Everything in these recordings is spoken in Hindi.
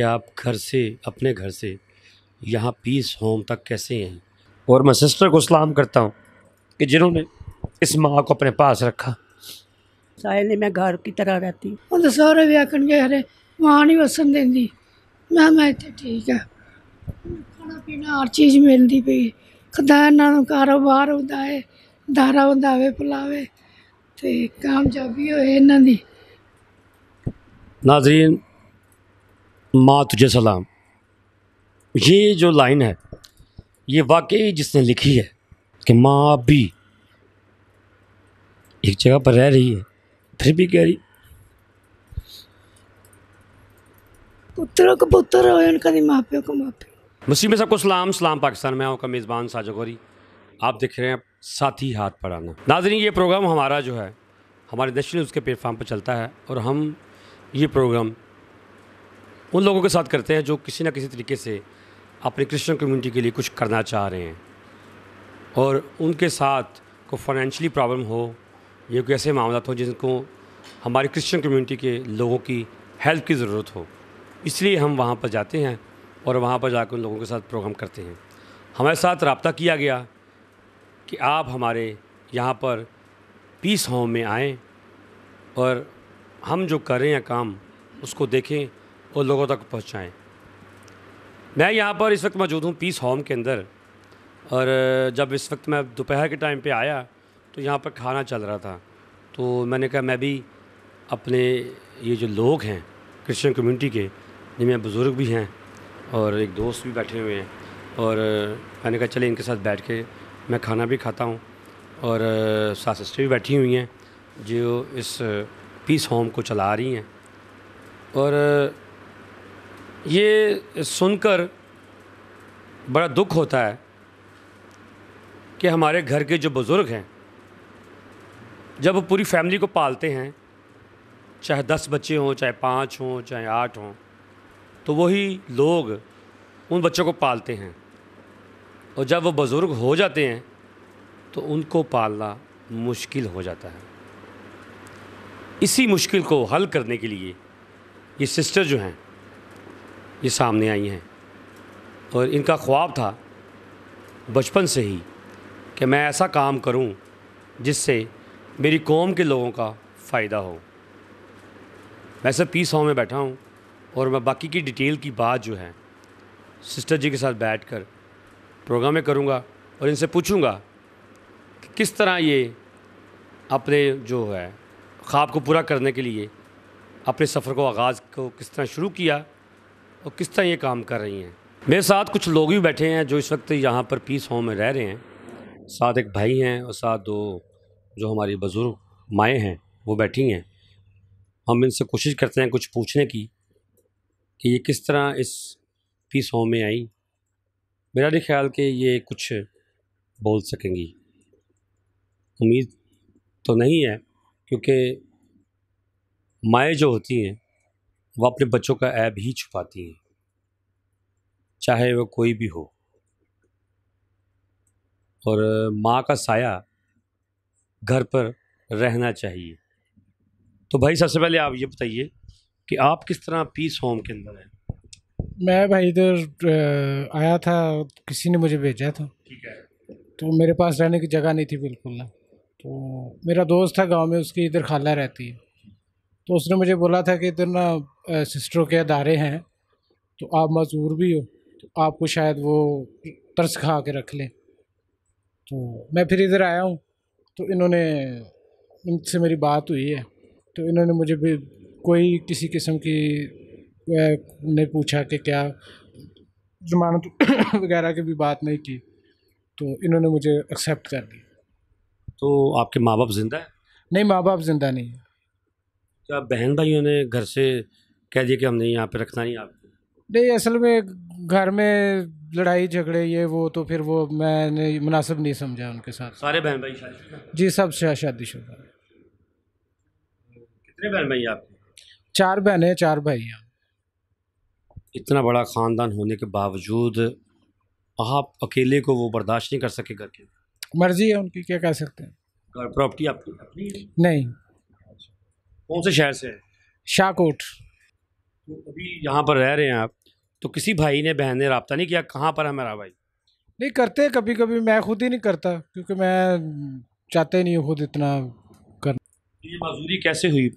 कि आप घर से अपने घर से यहाँ पीस होम तक कैसे हैं और मैं सिस्टर को सलाम करता हूँ कि जिन्होंने इस माँ को अपने पास रखा साहिल ने मैं घर की तरह रहती हूँ तो सारे भी आखन गए हरे माँ नहीं वसन देती मैं मैं इतने ठीक है खाना पीना हर चीज़ मिलती पी खुदा इन्हों कारोबार है दारा उदावे पुलावे तो कामयाबी होए नाजरीन माँ तुझे सलाम ये जो लाइन है ये वाकई जिसने लिखी है कि माँ भी एक जगह पर रह रही है फिर भी कह रही पुत्रों को पुत्र हो उनका नहीं माँ को माँ प्यो मुसीब सबको सलाम सलाम पाकिस्तान में आपका मेज़बान साजा गौरी आप देख रहे हैं साथी हाथ पढ़ाना आना नाजरीन ये प्रोग्राम हमारा जो है हमारे नेशनल उसके प्लेटफार्म पर चलता है और हम ये प्रोग्राम उन लोगों के साथ करते हैं जो किसी ना किसी तरीके से अपनी क्रिश्चियन कम्युनिटी के लिए कुछ करना चाह रहे हैं और उनके साथ को फाइनेंशली प्रॉब्लम हो या कोई ऐसे मामला हो तो जिनको हमारी क्रिश्चियन कम्युनिटी के लोगों की हेल्प की ज़रूरत हो इसलिए हम वहाँ पर जाते हैं और वहाँ पर जाकर उन लोगों के साथ प्रोग्राम करते हैं हमारे साथ रबता किया गया कि आप हमारे यहाँ पर पीस होम में आएँ और हम जो कर रहे हैं काम उसको देखें और लोगों तक पहुँचाएँ मैं यहाँ पर इस वक्त मौजूद हूँ पीस होम के अंदर और जब इस वक्त मैं दोपहर के टाइम पे आया तो यहाँ पर खाना चल रहा था तो मैंने कहा मैं भी अपने ये जो लोग हैं क्रिश्चियन कम्युनिटी के जिनमें बुज़ुर्ग भी हैं और एक दोस्त भी बैठे हुए हैं और मैंने कहा चले इनके साथ बैठ के मैं खाना भी खाता हूँ और सास सिस्टर भी बैठी हुई हैं जो इस पीस होम को चला रही हैं और ये सुनकर बड़ा दुख होता है कि हमारे घर के जो बुज़ुर्ग हैं जब वो पूरी फैमिली को पालते हैं चाहे दस बच्चे हों चाहे पाँच हों चाहे आठ हों तो वही लोग उन बच्चों को पालते हैं और जब वो बुज़ुर्ग हो जाते हैं तो उनको पालना मुश्किल हो जाता है इसी मुश्किल को हल करने के लिए ये सिस्टर जो हैं ये सामने आई हैं और इनका ख्वाब था बचपन से ही कि मैं ऐसा काम करूं जिससे मेरी कौम के लोगों का फ़ायदा हो मैं सब पीस हाउ में बैठा हूं और मैं बाकी की डिटेल की बात जो है सिस्टर जी के साथ बैठ कर प्रोग्राम में करूँगा और इनसे पूछूँगा कि किस तरह ये अपने जो है ख्वाब को पूरा करने के लिए अपने सफ़र को आगाज़ को किस तरह शुरू किया और किस तरह ये काम कर रही हैं मेरे साथ कुछ लोग भी बैठे हैं जो इस वक्त यहाँ पर पीस होम में रह रहे हैं साथ एक भाई हैं और साथ दो जो हमारी बुज़ुर्ग माएँ हैं वो बैठी हैं हम इनसे कोशिश करते हैं कुछ पूछने की कि ये किस तरह इस पीस होम में आई मेरा भी ख्याल कि ये कुछ बोल सकेंगी उम्मीद तो नहीं है क्योंकि माएँ जो होती हैं वो अपने बच्चों का ऐब ही छुपाती हैं चाहे वह कोई भी हो और माँ का साया घर पर रहना चाहिए तो भाई सबसे पहले आप ये बताइए कि आप किस तरह पीस होम के अंदर हैं मैं भाई इधर आया था किसी ने मुझे भेजा था ठीक है तो मेरे पास रहने की जगह नहीं थी बिल्कुल ना तो मेरा दोस्त था गांव में उसकी इधर खाला रहती है तो उसने मुझे बोला था कि इधर ना सिस्टरों के अदारे हैं तो आप मजबूर भी हो तो आपको शायद वो तरस खा के रख लें तो मैं फिर इधर आया हूँ तो इन्होंने इनसे मेरी बात हुई है तो इन्होंने मुझे भी कोई किसी किस्म की ने पूछा कि क्या जमानत वगैरह की भी बात नहीं की तो इन्होंने मुझे एक्सेप्ट कर लिया तो आपके माँ बाप ज़िंदा है नहीं माँ बाप ज़िंदा नहीं है क्या बहन भाइयों ने घर से कह दिया कि हमने यहाँ पे रखना नहीं आपको नहीं असल में घर में लड़ाई झगड़े ये वो तो फिर वो मैंने मुनासिब नहीं समझा उनके साथ सारे बहन भाई शादी जी सब शुदा कितने बहन भाई आपके चार बहन है चार भाई हैं इतना बड़ा ख़ानदान होने के बावजूद आप अकेले को वो बर्दाश्त नहीं कर सके घर के मर्जी है उनकी क्या कह सकते हैं प्रॉपर्टी आपकी नहीं कौन से शहर से हैं शाहकोट तो अभी यहाँ पर रह रहे हैं आप तो किसी भाई ने बहन ने रबता नहीं किया कहाँ पर है मेरा भाई नहीं करते कभी कभी मैं खुद ही नहीं करता क्योंकि मैं चाहते नहीं हूँ खुद इतना तो ये मजदूरी कैसे हुई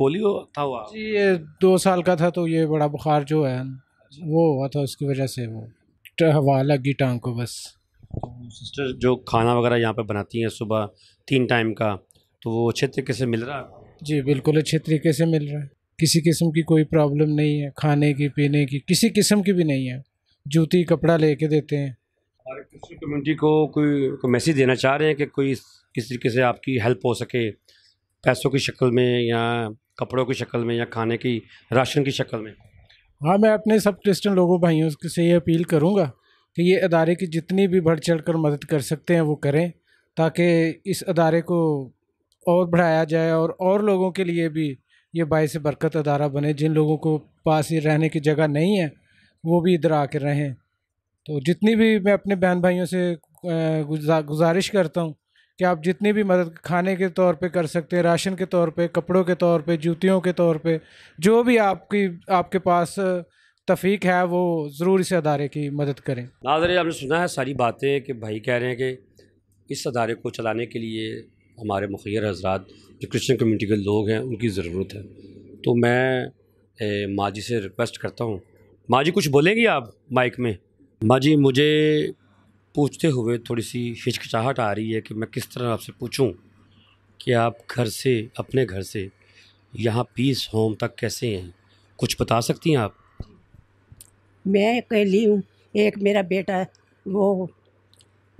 पोलियो था हुआ जी ये दो साल का था तो ये बड़ा बुखार जो है अच्छा। वो हुआ था उसकी वजह से वो हवा लगी टांग को बस तो सिस्टर जो खाना वगैरह यहाँ पे बनाती हैं सुबह तीन टाइम का तो वो अच्छे तरीके से मिल रहा है जी बिल्कुल अच्छे तरीके से मिल रहा है किसी किस्म की कोई प्रॉब्लम नहीं है खाने की पीने की किसी किस्म की भी नहीं है जूती कपड़ा लेके देते हैं और किसी कम्युनिटी को कोई को मैसेज देना चाह रहे हैं कि कोई किस तरीके से आपकी हेल्प हो सके पैसों की शक्ल में या कपड़ों की शक्ल में या खाने की राशन की शक्ल में हाँ मैं अपने सब क्रिश्चन लोगों भाइयों से ये अपील करूँगा कि ये अदारे की जितनी भी बढ़ चढ़ कर मदद कर सकते हैं वो करें ताकि इस अदारे को और बढ़ाया जाए और और लोगों के लिए भी ये बायस बरकत अदारा बने जिन लोगों को पास ही रहने की जगह नहीं है वो भी इधर आकर रहें तो जितनी भी मैं अपने बहन भाइयों से गुजारिश करता हूँ कि आप जितनी भी मदद खाने के तौर पे कर सकते हैं राशन के तौर पे कपड़ों के तौर पे जूतियों के तौर पे जो भी आपकी आपके पास तफीक है वो ज़रूर इस अदारे की मदद करें नाजर आपने सुना है सारी बातें कि भाई कह रहे हैं कि इस अदारे को चलाने के लिए हमारे मुखिर हजरात जो क्रिश्चन कम्यूनिटी के लोग हैं उनकी ज़रूरत है तो मैं माँ जी से रिक्वेस्ट करता हूँ माँ जी कुछ बोलेंगी आप माइक में माँ जी मुझे पूछते हुए थोड़ी सी हिचकिचाहट आ रही है कि मैं किस तरह आपसे पूछूं कि आप घर से अपने घर से यहाँ पीस होम तक कैसे हैं कुछ बता सकती हैं आप मैं अकेली हूँ एक मेरा बेटा है वो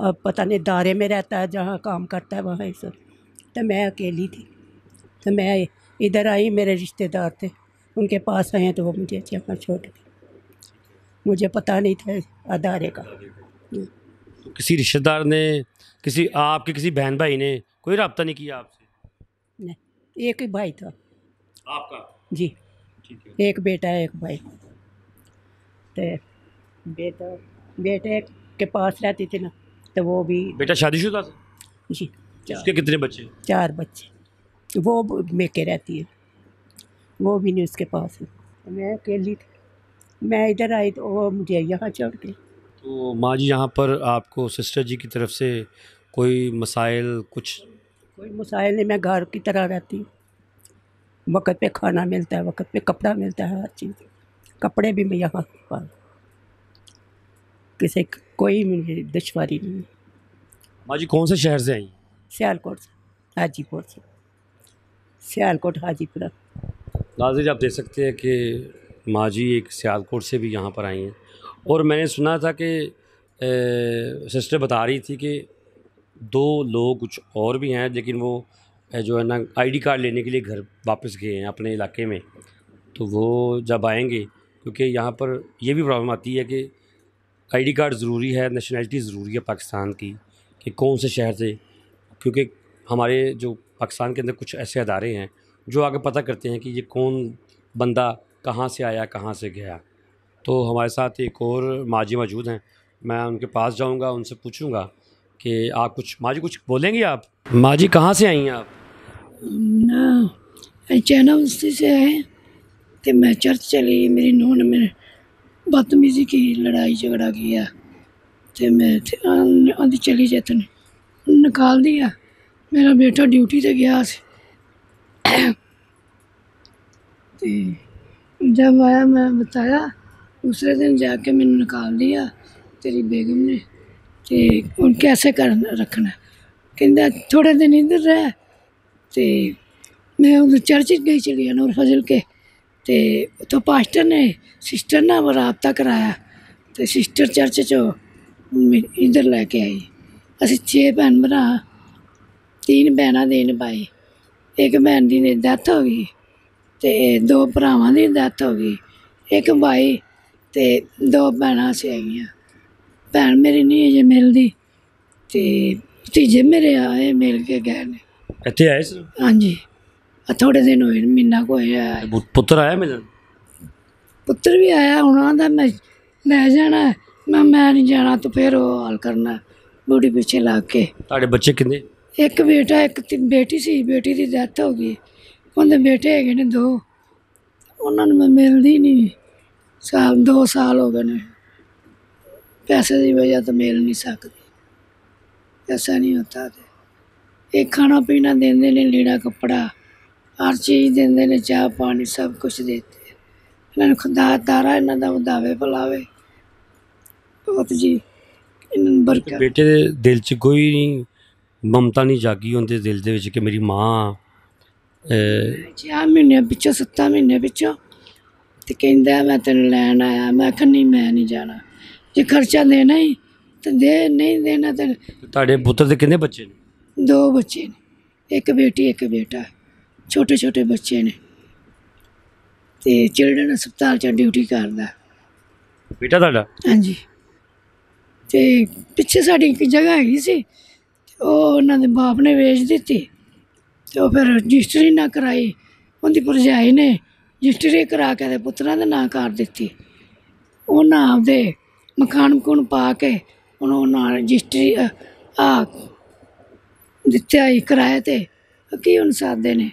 अब पता नहीं दायरे में रहता है जहाँ काम करता है वहाँ ही सब तो मैं अकेली थी तो मैं इधर आई मेरे रिश्तेदार थे उनके पास आए तो वो मुझे चमक छोड़ गए मुझे पता नहीं था अदारे का तो किसी रिश्तेदार ने किसी आपके किसी बहन भाई ने कोई रबता नहीं किया आपसे नहीं एक ही भाई था आपका जी है एक बेटा है एक भाई तो बेटा बेटे के पास रहती थी ना तो वो भी बेटा शादीशुदा था जी उसके कितने बच्चे चार बच्चे वो मेके रहती है वो भी नहीं उसके पास है मैं अकेली थी मैं इधर आई तो वो मुझे यहाँ छोड़ के तो माँ जी यहाँ पर आपको सिस्टर जी की तरफ से कोई मसाइल कुछ कोई मसाइल नहीं मैं घर की तरह रहती हूँ वक्त पे खाना मिलता है वक्त पे कपड़ा मिलता है हर चीज़ कपड़े भी मैं यहाँ पा किसी कोई मुझे दुशारी नहीं माँ जी कौन से शहर से आई सियालकोट से हाजीपुर से सियालकोट हाजीपुरा नाजिर आप देख सकते हैं कि माँ जी एक सियालकोट से भी यहाँ पर आई हैं और मैंने सुना था कि सिस्टर बता रही थी कि दो लोग कुछ और भी हैं लेकिन वो जो है ना आईडी कार्ड लेने के लिए घर वापस गए हैं अपने इलाके में तो वो जब आएंगे क्योंकि यहाँ पर ये भी प्रॉब्लम आती है कि आईडी कार्ड ज़रूरी है नेशनलिटी ज़रूरी है पाकिस्तान की कि कौन से शहर से क्योंकि हमारे जो पाकिस्तान के अंदर कुछ ऐसे अदारे हैं जो आगे पता करते हैं कि ये कौन बंदा कहाँ से आया कहाँ से गया तो हमारे साथ एक और माजी मौजूद हैं मैं उनके पास जाऊँगा उनसे पूछूँगा कि आप कुछ माजी कुछ बोलेंगे आप माजी कहाँ से आई हैं आप ना चैना बस्ती से आए तो मैं चर्च चली मेरी नूह ने मेरे बदतमीजी की लड़ाई झगड़ा किया तो मैं आंधी चली जाती निकाल दिया मेरा बेटा ड्यूटी से गया ते जब आया मैं बताया दूसरे दिन जाके मैंने निकाल दिया तेरी बेगम ने ते हूँ कैसे कर रखना क्या थोड़े दिन इधर रह ते मैं उधर चर्च गई चली जाना और फजल के ते तो पास्टर ने सिस्टर ने रबता कराया तो सिस्टर चर्च चो इधर लैके आई ਅਸੀਂ 6 ਭੈਣ ਭਰਾ ਤਿੰਨ ਭੈਣਾਂ ਦੇ ਨੇ ਇੱਕ ਭੈਣ ਦੀ ਨੇ ਡੈਥ ਹੋ ਗਈ ਤੇ ਦੋ ਭਰਾਵਾਂ ਦੀ ਡੈਥ ਹੋ ਗਈ ਇੱਕ ਭਾਈ ਤੇ ਦੋ ਭੈਣਾਂ ਸੀ ਭੈਣ ਮੇਰੀ ਨਹੀਂ ਜੇ ਮਿਲਦੀ ਤੇ ਭਤੀਜੇ ਮੇਰੇ ਆਏ ਮਿਲ ਕੇ ਗਏ ਨੇ ਇੱਥੇ ਆਏ ਸੀ ਹਾਂਜੀ ਆ ਥੋੜੇ ਦਿਨ ਹੋਏ ਮਹੀਨਾ ਕੋ ਆਇਆ ਪੁੱਤਰ ਆਇਆ ਮਿਲਣ ਪੁੱਤਰ ਵੀ ਆਇਆ ਉਹਨਾਂ ਦਾ ਮੈਂ ਜਾਣਾ ਮੈਂ ਮੈਂ ਨਹੀਂ ਜਾਣਾ ਤੂੰ ਫੇਰ ਉਹ ਹਾਲ ਕਰਨਾ ਬੂੜੀ ਪਿੱਛੇ ਲਾ ਕੇ ਤੁਹਾਡੇ ਬੱਚੇ ਕਿੰਨੇ ਇੱਕ ਬੇਟਾ ਇੱਕ ਬੇਟੀ ਸੀ ਬੇਟੀ ਦੀ ਡੈਥ ਹੋ ਗਈ ਉਹਦੇ ਬੇਟੇ ਹੈਗੇ ਨੇ ਦੋ ਉਹਨਾਂ ਨੂੰ ਮੈਂ ਮਿਲਦੀ ਨਹੀਂ ਸਾਲ ਦੋ ਸਾਲ ਹੋ ਗਏ ਨੇ ਪੈਸੇ ਦੀ ਵਜ੍ਹਾ ਤੋਂ ਮਿਲ ਨਹੀਂ ਸਕਦੀ ਐਸਾ ਨਹੀਂ ਹੁੰਦਾ ਤੇ ਇਹ ਖਾਣਾ ਪੀਣਾ ਦਿੰਦੇ ਨੇ ਲੀੜਾ ਕੱਪੜਾ ਹਰ ਚੀਜ਼ ਦਿੰਦੇ ਨੇ ਚਾਹ ਪਾਣੀ ਸਭ ਕੁਝ ਦਿੰਦੇ ਇਹਨਾਂ ਨੂੰ ਖੁਦਾ ਤਾਰਾ ਇਹਨਾਂ ਦਾ ਵਧਾਵੇ ਭਲਾਵੇ ਬਹੁਤ ਜੀ ਨੰਬਰ ਬਰਕਤ ਬੇਟੇ ਦੇ ਦਿਲ 'ਚ ਕੋਈ ਨਹੀਂ ਮਮਤਾ ਨਹੀਂ ਜਾਗੀ ਹੁੰਦੇ ਦਿਲ ਦੇ ਵਿੱਚ ਕਿ ਮੇਰੀ ਮਾਂ ਚਾਰ ਮਹੀਨੇ ਪਿੱਛੇ ਸੱਤਾਂ ਮਹੀਨੇ ਪਿੱਛੇ ਤੇ ਕਹਿੰਦਾ ਮੈਂ ਤੈਨੂੰ ਲੈਣ ਆਇਆ ਮੈਂ ਕਿਹਾ ਨਹੀਂ ਮੈਂ ਨਹੀਂ ਜਾਣਾ ਜੇ ਖਰਚਾ ਦੇਣਾ ਹੀ ਤੇ ਦੇ ਨਹੀਂ ਦੇਣਾ ਤੇ ਤੁਹਾਡੇ ਪੁੱਤਰ ਦੇ ਕਿੰਨੇ ਬੱਚੇ ਨੇ ਦੋ ਬੱਚੇ ਨੇ ਇੱਕ ਬੇਟੀ ਇੱਕ ਬੇਟਾ ਛੋਟੇ ਛੋਟੇ ਬੱਚੇ ਨੇ ਤੇ ਚਿਲਡਰਨ ਹਸਪਤਾਲ 'ਚ ਡਿਊਟੀ ਕਰਦਾ ਬੇਟਾ ਤੁਹਾਡਾ ਹਾਂਜੀ ਤੇ ਪਿੱਛੇ ਸਾਡੀ ਇੱਕ ਜਗ੍ਹਾ ਹੈਗੀ ਸੀ ਉਹ ਉਹਨਾਂ ਦੇ ਬਾਪ ਨੇ ਵੇਚ ਦਿੱਤੀ ਤੇ ਉਹ ਫਿਰ ਰਜਿਸਟਰੀ ਨਾ ਕਰਾਈ ਉਹਦੀ ਭਰਜਾਈ ਨੇ ਰਜਿਸਟਰੀ ਕਰਾ ਕੇ ਦੇ ਪੁੱਤਰਾਂ ਦੇ ਨਾਂ ਕਰ ਦਿੱਤੀ ਉਹ ਆਪਦੇ ਦੇ ਮਕਾਨ ਮਕੂਨ ਪਾ ਕੇ ਉਹਨਾਂ ਨਾਲ ਰਜਿਸਟਰੀ ਆ ਦਿੱਤੇ ਆਈ ਕਰਾਇਆ ਤੇ ਕੀ ਹੁਣ ਸਾਦੇ ਨੇ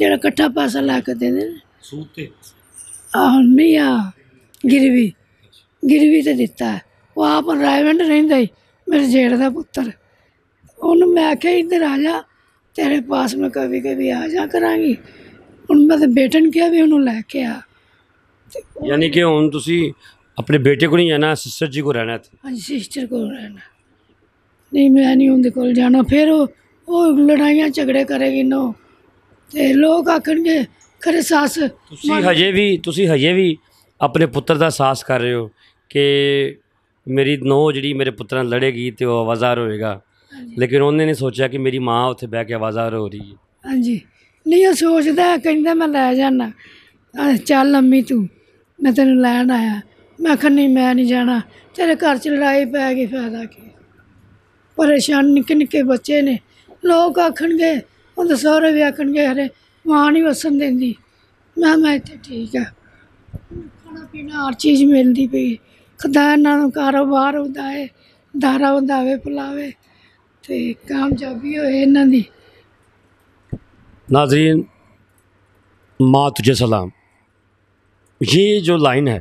ਜਿਹੜਾ ਇਕੱਠਾ ਪਾਸਾ ਲਾ ਕੇ ਦਿੰਦੇ ਨੇ ਸੂਤੇ ਆ ਨਹੀਂ ਆ ਗਿਰਵੀ ਗਿਰਵੀ ਤੇ ਦਿੱਤਾ ਉਹ ਆਪ ਰਾਇਵੰਡ ਰਹਿੰਦਾ ਹੀ ਮੇਰੇ ਜੇੜ ਦਾ ਪੁੱਤਰ ਉਹਨੂੰ ਮੈਂ ਕਿਹਾ ਇੱਧਰ ਆ ਜਾ ਤੇਰੇ ਪਾਸ ਮੈਂ ਕਦੇ ਕਦੇ ਆ ਜਾ ਕਰਾਂਗੀ ਹੁਣ ਮੈਂ ਤੇ ਬੇਟੇ ਕਿਹਾ ਵੀ ਉਹਨੂੰ ਲੈ ਕੇ ਆ ਯਾਨੀ ਕਿ ਹੁਣ ਤੁਸੀਂ ਆਪਣੇ ਬੇਟੇ ਕੋਲ ਨਹੀਂ ਜਾਣਾ ਸਿਸਟਰ ਜੀ ਕੋਲ ਰਹਿਣਾ ਤੇ ਹਾਂਜੀ ਸਿਸਟਰ ਕੋਲ ਰਹਿਣਾ ਨਹੀਂ ਮੈਂ ਨਹੀਂ ਉਹਦੇ ਕੋਲ ਜਾਣਾ ਫਿਰ ਉਹ ਉਹ ਲੜਾਈਆਂ ਝਗੜੇ ਕਰੇਗੀ ਨੋ ਤੇ ਲੋਕ ਆਖਣਗੇ ਖਰੇ ਸਾਸ ਤੁਸੀਂ ਹਜੇ ਵੀ ਤੁਸੀਂ ਹਜੇ ਵੀ ਆਪਣੇ ਪੁੱਤਰ ਦਾ ਸਾਸ ਕਰ ਰਹੇ ਹੋ ਕਿ ਮੇਰੀ ਨੋ ਜਿਹੜੀ ਮੇਰੇ ਪੁੱਤਰ ਨਾਲ ਲੜੇਗੀ ਤੇ ਉਹ ਆਵਾਜ਼ਾਰ ਹੋਏਗਾ ਲੇਕਿਨ ਉਹਨੇ ਨਹੀਂ ਸੋਚਿਆ ਕਿ ਮੇਰੀ ਮਾਂ ਉੱਥੇ ਬਹਿ ਕੇ ਆਵਾਜ਼ਾਰ ਹੋ ਰਹੀ ਹੈ ਹਾਂਜੀ ਨਹੀਂ ਉਹ ਸੋਚਦਾ ਕਹਿੰਦਾ ਮੈਂ ਲੈ ਜਾਣਾ ਚੱਲ ਅੰਮੀ ਤੂੰ ਮੈਂ ਤੈਨੂੰ ਲੈਣ ਆਇਆ ਮੈਂ ਕਿਹਾ ਨਹੀਂ ਮੈਂ ਨਹੀਂ ਜਾਣਾ ਤੇਰੇ ਘਰ 'ਚ ਲੜਾਈ ਪੈ ਗਈ ਫਾਇਦਾ ਕੀ ਪਰੇਸ਼ਾਨ ਨਿੱਕੇ ਨਿੱਕੇ ਬੱਚੇ ਨੇ ਲੋਕ ਆਖਣਗੇ ਉਹਦੇ ਸਾਰੇ ਵੀ ਆਖਣਗੇ ਹਰੇ ਮਾਂ ਨਹੀਂ ਵਸਣ ਦਿੰਦੀ ਮੈਂ ਮੈਂ ਇੱਥੇ ਠੀਕ ਆ ਖਾਣਾ ਪੀਣਾ ਹਰ ਚੀਜ਼ ਮਿਲਦੀ ਪਈ ਖੁਦਾ ਇਹਨਾਂ ਨੂੰ ਕਾਰੋਬਾਰ ਵਧਾਏ ਦਾਰਾ ਵਧਾਵੇ ਫੁਲਾਵੇ ਤੇ ਕਾਮਯਾਬੀ नाजरीन माँ तुझे सलाम ये जो लाइन है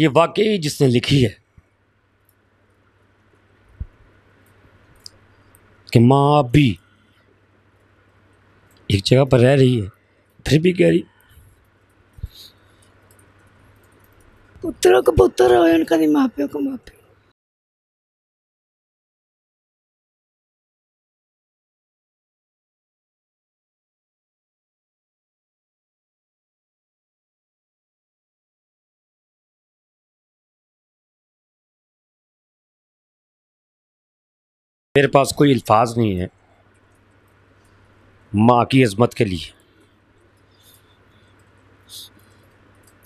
ये वाकई जिसने लिखी है कि माँ आप भी एक जगह पर रह रही है फिर भी कह रही ਪੁੱਤਰੋ ਕਬੂਤਰ माँ प्यो ਮਾਪਿਓ माँ ਮਾਪਿਓ मेरे पास कोई अल्फाज नहीं है माँ की अजमत के लिए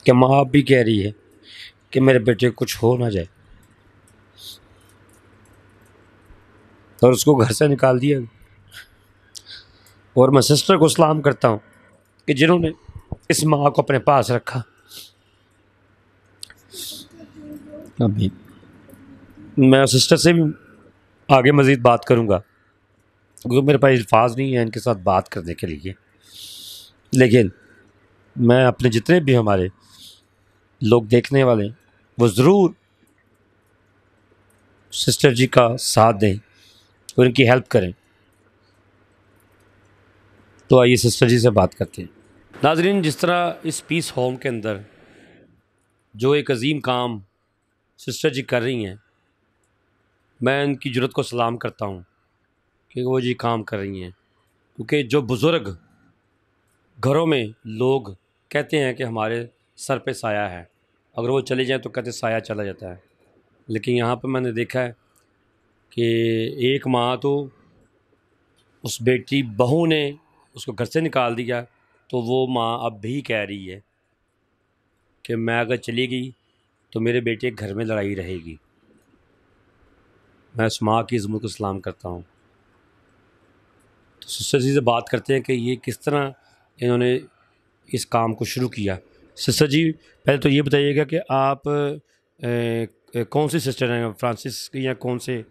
क्या माँ आप भी कह रही है कि मेरे बेटे को कुछ हो ना जाए और उसको घर से निकाल दिया और मैं सिस्टर को सलाम करता हूँ कि जिन्होंने इस माँ को अपने पास रखा अभी मैं सिस्टर से भी आगे मज़ीद बात करूँगा क्योंकि मेरे पास अल्फाज नहीं है इनके साथ बात करने के लिए लेकिन मैं अपने जितने भी हमारे लोग देखने वाले वो ज़रूर सिस्टर जी का साथ दें और इनकी हेल्प करें तो आइए सिस्टर जी से बात करते हैं नाजरीन जिस तरह इस पीस होम के अंदर जो एक अजीम काम सिस्टर जी कर रही हैं मैं इनकी जरूरत को सलाम करता हूँ कि वो जी काम कर रही हैं क्योंकि जो बुज़ुर्ग घरों में लोग कहते हैं कि हमारे सर पे साया है अगर वो चले जाएँ तो कहते साया चला जाता है लेकिन यहाँ पर मैंने देखा है कि एक माँ तो उस बेटी बहू ने उसको घर से निकाल दिया तो वो माँ अब भी कह रही है कि मैं अगर चली गई तो मेरे बेटे घर में लड़ाई रहेगी मैं उस माँ की इज़्मत को सलाम करता हूँ तो सुस्त जी से बात करते हैं कि ये किस तरह इन्होंने इस काम को शुरू किया सिस्टर जी पहले तो ये बताइएगा कि आप ए, कौन सी सिस्टर हैं फ्रांसिस की या कौन से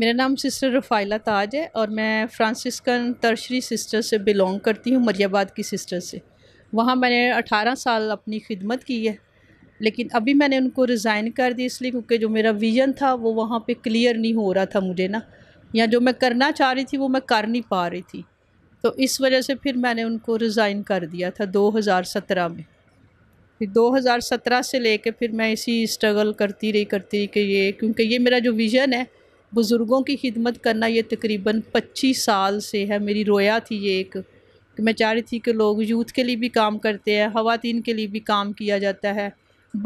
मेरा नाम सिस्टर रफ़ाइला ताज है और मैं फ्रांसिस्कन तर्शरी सिस्टर से बिलोंग करती हूँ मरियाबाद की सिस्टर से वहाँ मैंने 18 साल अपनी खिदमत की है लेकिन अभी मैंने उनको रिज़ाइन कर दी इसलिए क्योंकि जो मेरा विज़न था वो वहाँ पे क्लियर नहीं हो रहा था मुझे ना या जो मैं करना चाह रही थी वो मैं कर नहीं पा रही थी तो इस वजह से फिर मैंने उनको रिज़ाइन कर दिया था 2017 में फिर 2017 से लेके फिर मैं इसी स्ट्रगल करती रही करती रही कि ये क्योंकि ये मेरा जो विज़न है बुज़ुर्गों की खिदमत करना ये तकरीबन 25 साल से है मेरी रोया थी ये एक कि मैं चाह रही थी कि लोग यूथ के लिए भी काम करते हैं खातन के लिए भी काम किया जाता है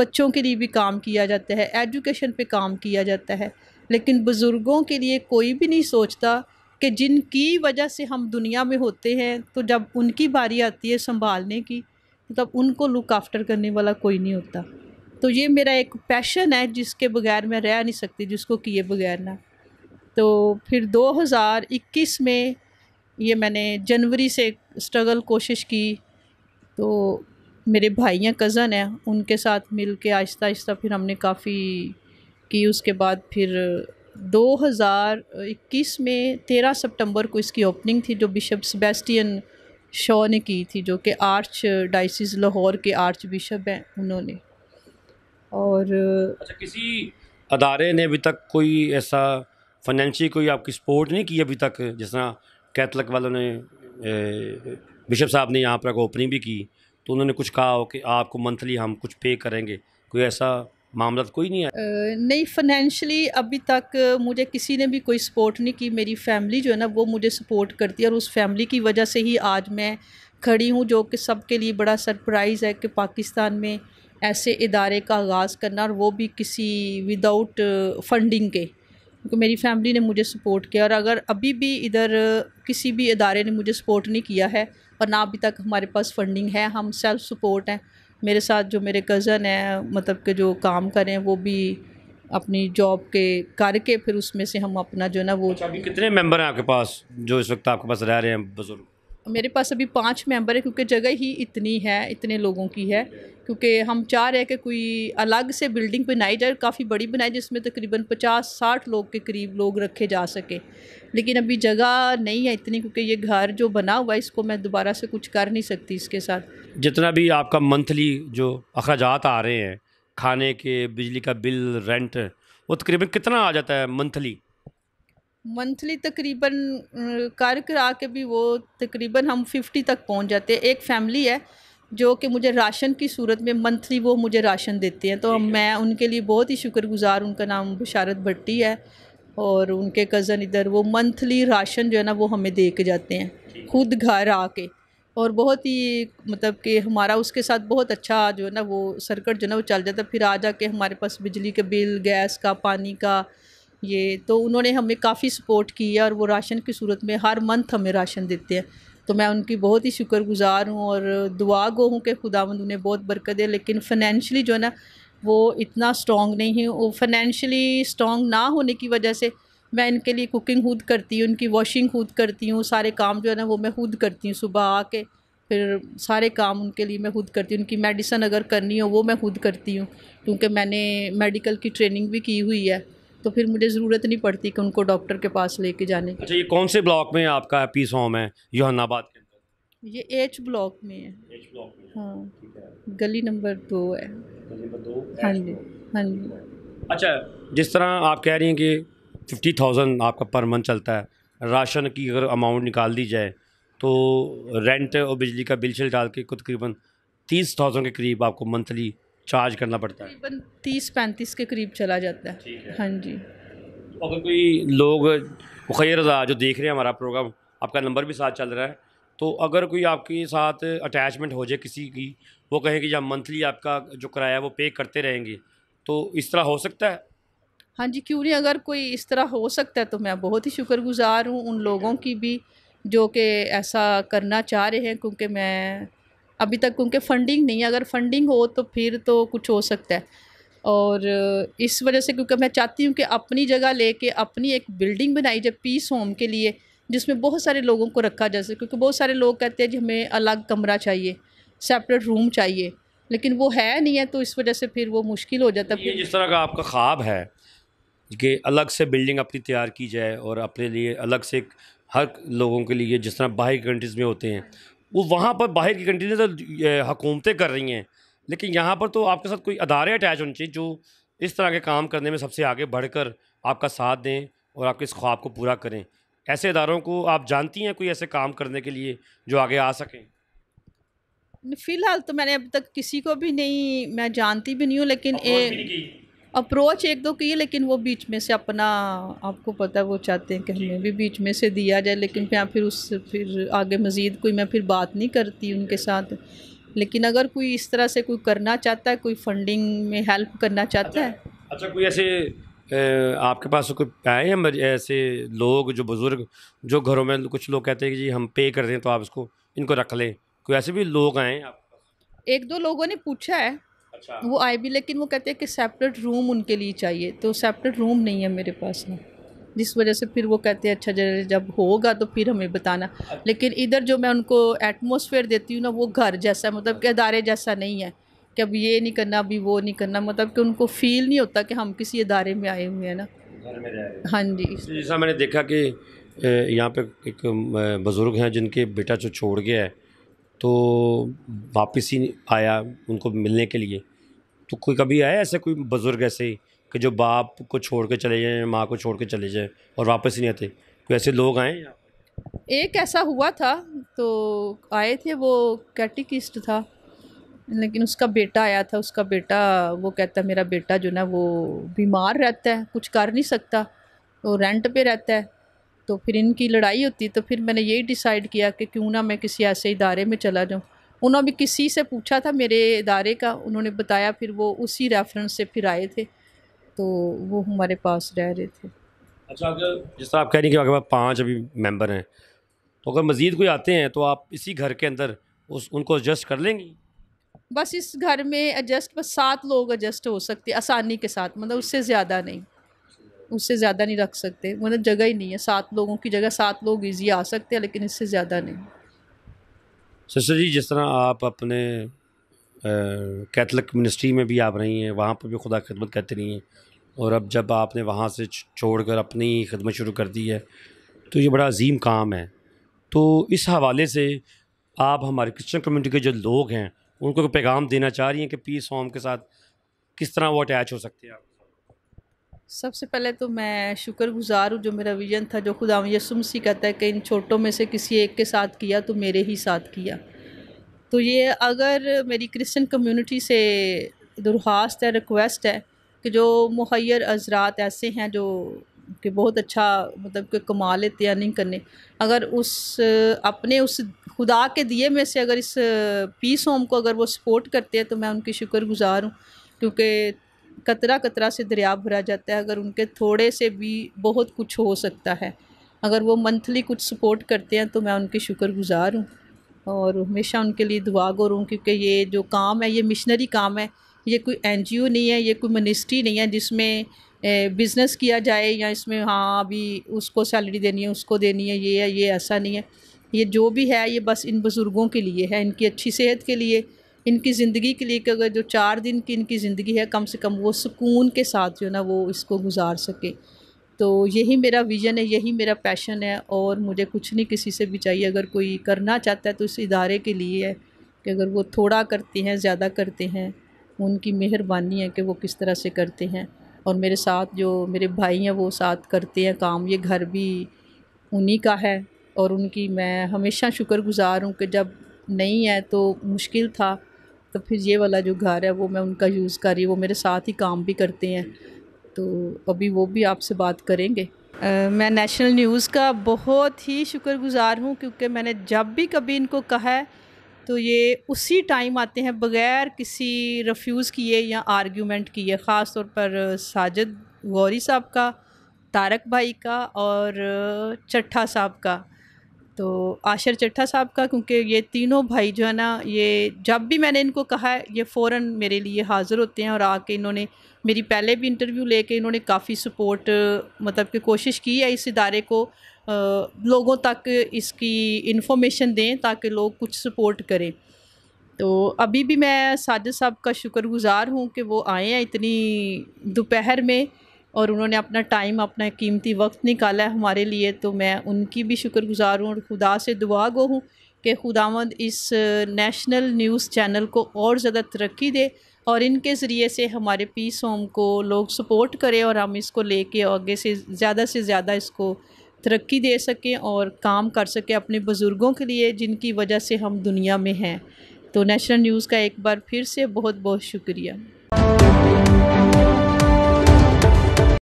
बच्चों के लिए भी काम किया जाता है एजुकेशन पे काम किया जाता है लेकिन बुज़ुर्गों के लिए कोई भी नहीं सोचता कि जिनकी वजह से हम दुनिया में होते हैं तो जब उनकी बारी आती है संभालने की तो तब उनको लुक आफ्टर करने वाला कोई नहीं होता तो ये मेरा एक पैशन है जिसके बगैर मैं रह नहीं सकती जिसको किए बगैर ना तो फिर 2021 में ये मैंने जनवरी से स्ट्रगल कोशिश की तो मेरे भाई या कज़न हैं उनके साथ मिल के आहिस्ता आहिस्ता फिर हमने काफ़ी की उसके बाद फिर 2021 में 13 सितंबर को इसकी ओपनिंग थी जो बिशप सेबेस्टियन शॉ ने की थी जो कि आर्च डाइसिस लाहौर के आर्च बिशप हैं उन्होंने और अच्छा किसी अदारे ने अभी तक कोई ऐसा फाइनेंशियल कोई आपकी सपोर्ट नहीं की अभी तक जिस तरह कैथलिक वालों ने बिशप साहब ने यहाँ पर ओपनिंग भी की तो उन्होंने कुछ कहा हो कि आपको मंथली हम कुछ पे करेंगे कोई ऐसा मामला तो कोई नहीं है नहीं फाइनेंशियली अभी तक मुझे किसी ने भी कोई सपोर्ट नहीं की मेरी फैमिली जो है ना वो मुझे सपोर्ट करती है और उस फैमिली की वजह से ही आज मैं खड़ी हूँ जो कि सबके लिए बड़ा सरप्राइज़ है कि पाकिस्तान में ऐसे इदारे का आगाज़ करना और वो भी किसी विदाउट फंडिंग के क्योंकि मेरी फैमिली ने मुझे सपोर्ट किया और अगर अभी भी इधर किसी भी इदारे ने मुझे सपोर्ट नहीं किया है और ना अभी तक हमारे पास फंडिंग है हम सेल्फ सपोर्ट हैं मेरे साथ जो मेरे कज़न हैं मतलब के जो काम करें वो भी अपनी जॉब के करके फिर उसमें से हम अपना जो है ना वो अच्छा, कितने मेंबर हैं आपके पास जो इस वक्त आपके पास रह रहे हैं बुज़ुर्ग मेरे पास अभी पाँच मेंबर है क्योंकि जगह ही इतनी है इतने लोगों की है क्योंकि हम चाह रहे हैं कि कोई अलग से बिल्डिंग बनाई जाए काफ़ी बड़ी बनाई जिसमें तकरीबन पचास साठ लोग के करीब लोग रखे जा सके लेकिन अभी जगह नहीं है इतनी क्योंकि ये घर जो बना हुआ है इसको मैं दोबारा से कुछ कर नहीं सकती इसके साथ जितना भी आपका मंथली जो अखराज आ रहे हैं खाने के बिजली का बिल रेंट वो तकरीबन कितना आ जाता है मंथली मंथली तकरीबन कर करा के भी वो तकरीबन हम फिफ्टी तक पहुंच जाते हैं एक फैमिली है जो कि मुझे राशन की सूरत में मंथली वो मुझे राशन देते हैं तो हम मैं उनके लिए बहुत ही शुक्रगुजार उनका नाम बशारत भट्टी है और उनके कज़न इधर वो मंथली राशन जो है ना वो हमें दे के जाते हैं खुद घर आके और बहुत ही मतलब कि हमारा उसके साथ बहुत अच्छा जो है ना वो सर्कट जो है ना वो चल जाता है फिर आ जा के हमारे पास बिजली के बिल गैस का पानी का ये तो उन्होंने हमें काफ़ी सपोर्ट की है और वो राशन की सूरत में हर मंथ हमें राशन देते हैं तो मैं उनकी बहुत ही शुक्रगुजार हूँ और दुआ गो हूँ कि खुदावंद उन्हें बहुत बरकत है लेकिन फ़ाइनेंशली जो है ना वो इतना स्ट्रॉन्ग नहीं है वो फाइनेंशली स्ट्रॉन्ग ना होने की वजह से मैं इनके लिए कुकिंग खुद करती हूँ उनकी वॉशिंग खुद करती हूँ सारे काम जो है ना वो मैं खुद करती हूँ सुबह आके फिर सारे काम उनके लिए मैं खुद करती हूँ उनकी मेडिसन अगर करनी हो वो मैं खुद करती हूँ क्योंकि मैंने मेडिकल की ट्रेनिंग भी की हुई है तो फिर मुझे ज़रूरत नहीं पड़ती कि उनको डॉक्टर के पास लेके जाने की अच्छा ये कौन से ब्लॉक में आपका पीस होम है योहनाबाद के अंदर ये एच ब्लॉक में है एच ब्लॉक में हाँ गली नंबर दो है दो हाँ जी हाँ जी अच्छा जिस तरह आप कह रही हैं कि फिफ्टी थाउजेंड आपका पर मंथ चलता है राशन की अगर अमाउंट निकाल दी जाए तो रेंट और बिजली का बिल शिल डाल के तकरीबन तीस थाउजेंड के करीब आपको मंथली चार्ज करना पड़ता है तीस पैंतीस के करीब चला जाता है हाँ जी अगर कोई लोग रजा जो देख रहे हैं हमारा प्रोग्राम आपका नंबर भी साथ चल रहा है तो अगर कोई आपके साथ अटैचमेंट हो जाए किसी की वो कहें कि या मंथली आपका जो किराया वो पे करते रहेंगे तो इस तरह हो सकता है हाँ जी क्यों नहीं अगर कोई इस तरह हो सकता है तो मैं बहुत ही शुक्रगुजार हूँ उन लोगों की भी जो कि ऐसा करना चाह रहे हैं क्योंकि मैं अभी तक उनके फंडिंग नहीं है अगर फंडिंग हो तो फिर तो कुछ हो सकता है और इस वजह से क्योंकि मैं चाहती हूँ कि अपनी जगह लेके अपनी एक बिल्डिंग बनाई जाए पीस होम के लिए जिसमें बहुत सारे लोगों को रखा जा सके क्योंकि बहुत सारे लोग कहते हैं जी हमें अलग कमरा चाहिए सेपरेट रूम चाहिए लेकिन वो है नहीं है तो इस वजह से फिर वो मुश्किल हो जाता है जिस तरह का आपका ख्वाब है कि अलग से बिल्डिंग अपनी तैयार की जाए और अपने लिए अलग से हर लोगों के लिए जिस तरह बाहरी कंट्रीज़ में होते हैं वो वहाँ पर बाहर की कंट्री तो हुकूमतें कर रही हैं लेकिन यहाँ पर तो आपके साथ कोई अदारे अटैच होने चाहिए जो इस तरह के काम करने में सबसे आगे बढ़कर आपका साथ दें और आपके इस ख्वाब को पूरा करें ऐसे इदारों को आप जानती हैं कोई ऐसे काम करने के लिए जो आगे आ सकें फ़िलहाल तो मैंने अब तक किसी को भी नहीं मैं जानती भी नहीं हूँ लेकिन एक अप्रोच एक दो की है लेकिन वो बीच में से अपना आपको पता वो चाहते हैं कि हमें भी बीच में से दिया जाए लेकिन फिर फिर उस फिर आगे मज़ीद कोई मैं फिर बात नहीं करती उनके साथ लेकिन अगर कोई इस तरह से कोई करना चाहता है कोई फंडिंग में हेल्प करना चाहता अच्छा, है अच्छा कोई ऐसे आपके पास कोई आए हैं ऐसे लोग जो बुज़ुर्ग जो घरों में कुछ लोग कहते हैं कि जी हम पे कर दें तो आप इसको इनको रख लें कोई ऐसे भी लोग आए हैं एक दो लोगों ने पूछा है अच्छा वो आए भी लेकिन वो कहते हैं कि सेपरेट रूम उनके लिए चाहिए तो सेपरेट रूम नहीं है मेरे पास में जिस वजह से फिर वो कहते हैं अच्छा जरा जब होगा तो फिर हमें बताना अच्छा। लेकिन इधर जो मैं उनको एटमोसफेयर देती हूँ ना वो घर जैसा मतलब कि अदारे अच्छा। जैसा नहीं है कि अब ये नहीं करना अभी वो नहीं करना मतलब कि उनको फील नहीं होता कि हम किसी अदारे में आए हुए हैं ना हाँ जी जैसा मैंने देखा कि यहाँ पे एक बुज़ुर्ग हैं जिनके बेटा जो छोड़ गया है तो वापस ही आया उनको मिलने के लिए तो कोई कभी आया ऐसे कोई बुज़ुर्ग ऐसे ही कि जो बाप को छोड़ के चले जाएँ माँ को छोड़ के चले जाएँ और वापस ही नहीं आते कोई ऐसे लोग आए एक ऐसा हुआ था तो आए थे वो कैटिकिस्ट था लेकिन उसका बेटा आया था उसका बेटा वो कहता मेरा बेटा जो ना वो बीमार रहता है कुछ कर नहीं सकता वो रेंट पे रहता है तो फिर इनकी लड़ाई होती तो फिर मैंने यही डिसाइड किया कि क्यों ना मैं किसी ऐसे इदारे में चला जाऊँ उन्होंने भी किसी से पूछा था मेरे इदारे का उन्होंने बताया फिर वो उसी रेफरेंस से फिर आए थे तो वो हमारे पास रह रहे थे अच्छा अगर जैसा आप कह रही कि आपके पास पाँच अभी मेंबर हैं तो अगर मज़ीद कोई आते हैं तो आप इसी घर के अंदर उस उनको एडजस्ट कर लेंगी बस इस घर में एडजस्ट बस सात लोग एडजस्ट हो सकते आसानी के साथ मतलब उससे ज़्यादा नहीं उससे ज़्यादा नहीं रख सकते मतलब जगह ही नहीं है सात लोगों की जगह सात लोग ईजी आ सकते हैं लेकिन इससे ज़्यादा नहीं सिस्टर जी जिस तरह आप अपने कैथलिक मिनिस्ट्री में भी आप रही हैं वहाँ पर भी खुदा खिदमत करती रही हैं और अब जब आपने वहाँ से छोड़ कर अपनी खिदमत शुरू कर दी है तो ये बड़ा अजीम काम है तो इस हवाले से आप हमारे क्रिश्चन कम्युनिटी के जो लोग हैं उनको पैगाम देना चाह रही हैं कि पीस होम के साथ किस तरह वो अटैच हो सकते हैं आप सबसे पहले तो मैं शुक्रगुजार हूँ जो मेरा विजन था जो खुदा यसु सी कहता है कि इन छोटों में से किसी एक के साथ किया तो मेरे ही साथ किया तो ये अगर मेरी क्रिश्चियन कम्युनिटी से दरख्वास्त है रिक्वेस्ट है कि जो मुहैर अजरात ऐसे हैं जो कि बहुत अच्छा मतलब कि कमा लेते हैं अर्निंग करने अगर उस अपने उस खुदा के दिए में से अगर इस पीस होम को अगर वो सपोर्ट करते हैं तो मैं उनकी शुक्रगुजार हूँ क्योंकि कतरा कतरा से दरिया भरा जाता है अगर उनके थोड़े से भी बहुत कुछ हो सकता है अगर वो मंथली कुछ सपोर्ट करते हैं तो मैं उनकी शुक्रगुजार हूँ और हमेशा उनके लिए दुआ करूँ हूँ क्योंकि ये जो काम है ये मिशनरी काम है ये कोई एन नहीं है ये कोई मिनिस्ट्री नहीं है जिसमें बिज़नेस किया जाए या इसमें हाँ अभी उसको सैलरी देनी है उसको देनी है ये है ये ऐसा नहीं है ये जो भी है ये बस इन बुज़ुर्गों के लिए है इनकी अच्छी सेहत के लिए इनकी ज़िंदगी के लिए अगर जो चार दिन की इनकी ज़िंदगी है कम से कम वो सुकून के साथ जो ना वो इसको गुजार सके तो यही मेरा विज़न है यही मेरा पैशन है और मुझे कुछ नहीं किसी से भी चाहिए अगर कोई करना चाहता है तो इस इदारे के लिए है कि अगर वो थोड़ा करते हैं ज़्यादा करते हैं उनकी मेहरबानी है कि वो किस तरह से करते हैं और मेरे साथ जो मेरे भाई हैं वो साथ करते हैं काम ये घर भी उन्हीं का है और उनकी मैं हमेशा शुक्रगुजार हूँ कि जब नहीं है तो मुश्किल था तो फिर ये वाला जो घर है वो मैं उनका यूज़ कर रही हूँ वो मेरे साथ ही काम भी करते हैं तो अभी वो भी आपसे बात करेंगे आ, मैं नेशनल न्यूज़ का बहुत ही शुक्रगुज़ार हूँ क्योंकि मैंने जब भी कभी इनको कहा है तो ये उसी टाइम आते हैं बग़ैर किसी रफ्यूज़ किए या आर्ग्यूमेंट किए ख़ास तौर पर साजिद गौरी साहब का तारक भाई का और चट्ठा साहब का तो आशर चट्ठा साहब का क्योंकि ये तीनों भाई जो है ना ये जब भी मैंने इनको कहा है ये फ़ौर मेरे लिए हाज़िर होते हैं और आके इन्होंने मेरी पहले भी इंटरव्यू लेके इन्होंने काफ़ी सपोर्ट मतलब कि कोशिश की है इस इदारे को आ, लोगों तक इसकी इन्फॉर्मेशन दें ताकि लोग कुछ सपोर्ट करें तो अभी भी मैं साजिद साहब का शुक्रगुज़ार हूँ कि वो आए हैं इतनी दोपहर में और उन्होंने अपना टाइम अपना कीमती वक्त निकाला है हमारे लिए तो मैं उनकी भी शुक्रगुजार हूँ और खुदा से दुआ गो हूँ कि खुदावंद इस नेशनल न्यूज़ चैनल को और ज़्यादा तरक्की दे और इनके ज़रिए से हमारे पीस होम को लोग सपोर्ट करें और हम इसको कर आगे से ज़्यादा से ज़्यादा इसको तरक्की दे सकें और काम कर सकें अपने बुज़ुर्गों के लिए जिनकी वजह से हम दुनिया में हैं तो नेशनल न्यूज़ का एक बार फिर से बहुत बहुत शुक्रिया